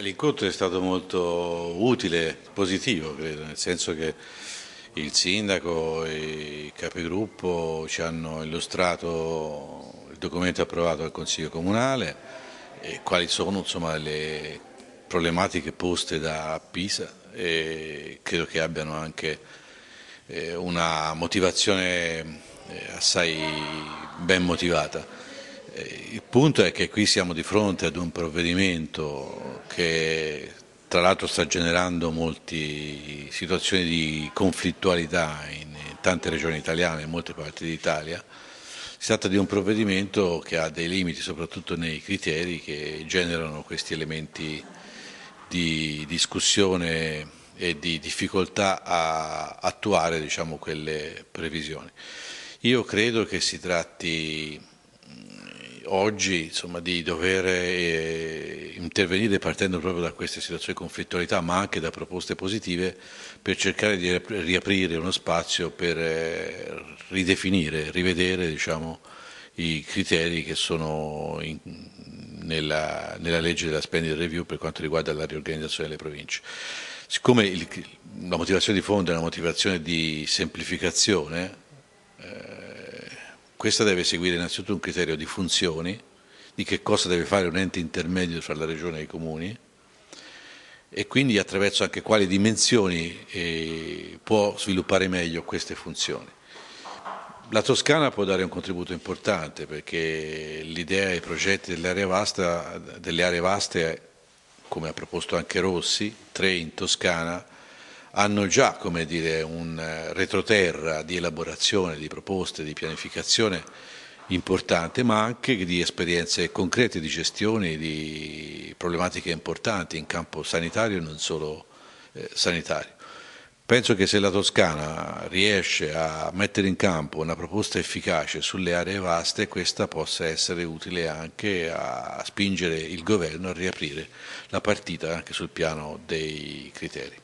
l'incontro è stato molto utile, positivo credo, nel senso che il sindaco e i capigruppo ci hanno illustrato il documento approvato dal Consiglio Comunale e quali sono insomma, le problematiche poste da Pisa e credo che abbiano anche eh, una motivazione eh, assai ben motivata. Eh, il punto è che qui siamo di fronte ad un provvedimento che tra l'altro sta generando molte situazioni di conflittualità in tante regioni italiane, in molte parti d'Italia. Si tratta di un provvedimento che ha dei limiti, soprattutto nei criteri che generano questi elementi di discussione e di difficoltà a attuare diciamo, quelle previsioni. Io credo che si tratti oggi insomma, di dover eh, intervenire partendo proprio da queste situazioni di conflittualità, ma anche da proposte positive per cercare di riaprire uno spazio per eh, ridefinire, rivedere diciamo, i criteri che sono in, nella, nella legge della spending review per quanto riguarda la riorganizzazione delle province. Siccome il, la motivazione di fondo è una motivazione di semplificazione, questa deve seguire innanzitutto un criterio di funzioni, di che cosa deve fare un ente intermedio tra la Regione e i comuni e quindi attraverso anche quali dimensioni eh, può sviluppare meglio queste funzioni. La Toscana può dare un contributo importante perché l'idea e i progetti delle vasta, delle aree vaste, come ha proposto anche Rossi, tre in Toscana, hanno già dire, un eh, retroterra di elaborazione, di proposte, di pianificazione importante, ma anche di esperienze concrete di gestione di problematiche importanti in campo sanitario e non solo eh, sanitario. Penso che se la Toscana riesce a mettere in campo una proposta efficace sulle aree vaste, questa possa essere utile anche a spingere il governo a riaprire la partita anche sul piano dei criteri.